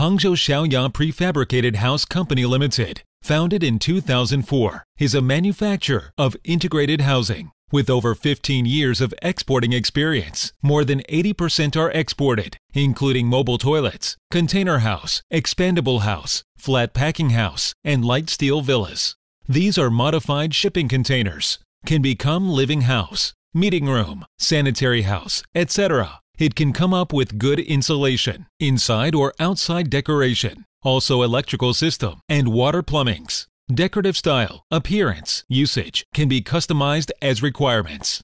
Hangzhou Xiaoya Prefabricated House Company Limited, founded in 2004, is a manufacturer of integrated housing. With over 15 years of exporting experience, more than 80% are exported, including mobile toilets, container house, expandable house, flat packing house, and light steel villas. These are modified shipping containers, can become living house, meeting room, sanitary house, etc. It can come up with good insulation, inside or outside decoration, also electrical system, and water plumbings. Decorative style, appearance, usage can be customized as requirements.